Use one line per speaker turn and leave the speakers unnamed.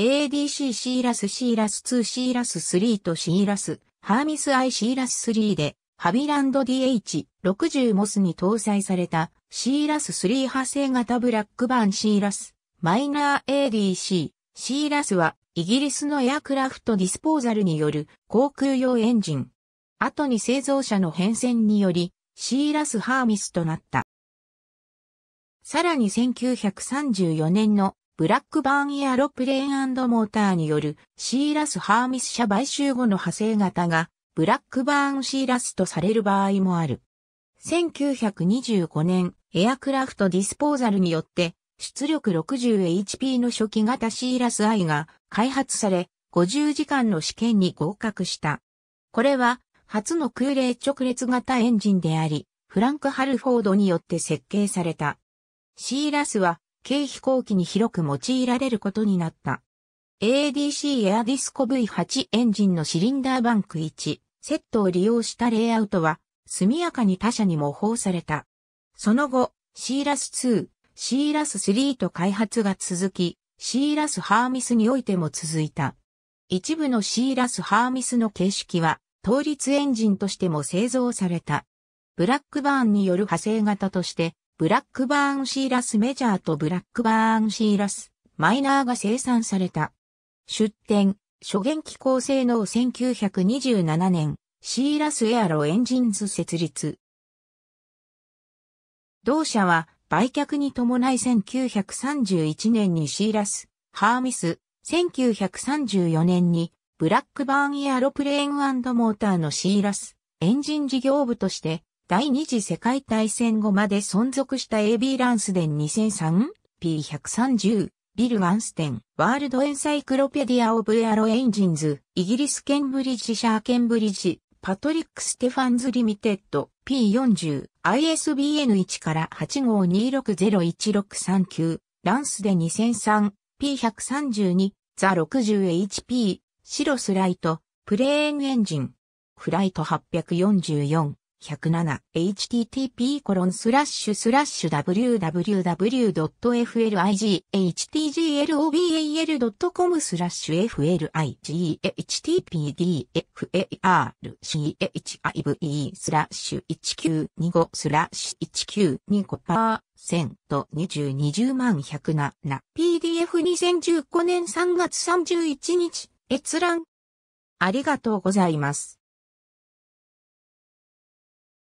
ADC シーラスシーラス2シーラス3とシーラス、ハーミス I シーラス3で、ハビランド DH60 モスに搭載されたシーラス3派生型ブラックバンシーラス、マイナー ADC、シーラスはイギリスのエアクラフトディスポーザルによる航空用エンジン。後に製造者の変遷により、シーラスハーミスとなった。さらに1934年のブラックバーンエアロプレーンモーターによるシーラスハーミス社買収後の派生型がブラックバーンシーラスとされる場合もある。1925年、エアクラフトディスポーザルによって出力 60HP の初期型シーラス I が開発され50時間の試験に合格した。これは初の空冷直列型エンジンであり、フランク・ハルフォードによって設計された。シーラスは軽飛行機に広く用いられることになった。ADC エアディスコ V8 エンジンのシリンダーバンク1セットを利用したレイアウトは速やかに他社に模倣された。その後、シーラス2、シーラス3と開発が続き、シーラスハーミスにおいても続いた。一部のシーラスハーミスの形式は倒立エンジンとしても製造された。ブラックバーンによる派生型としてブラックバーンシーラスメジャーとブラックバーンシーラスマイナーが生産された。出展、初元機構性能1927年、シーラスエアロエンジンズ設立。同社は売却に伴い1931年にシーラス、ハーミス、1934年にブラックバーンエアロプレーンモーターのシーラス、エンジン事業部として第二次世界大戦後まで存続した AB ランスデン 2003P130 ビル・ワンステン、ワールド・エンサイクロペディア・オブ・エアロ・エンジンズ、イギリス・ケンブリッジ・シャー・ケンブリッジ、パトリック・ステファンズ・リミテッド、P40、ISBN1 から85260169、ランスで2003、P132、ザ 60HP、シロスライト、プレーンエンジン、フライト844。107http コロンスラッシュスラッシュ w w w f l i g h t g l o b a l c o m スラッシュ flighttpdfarchive スラッシュ1925スラッシュ1925パー1220万107 PDF2015 年3月31日閲覧ありがとうございます。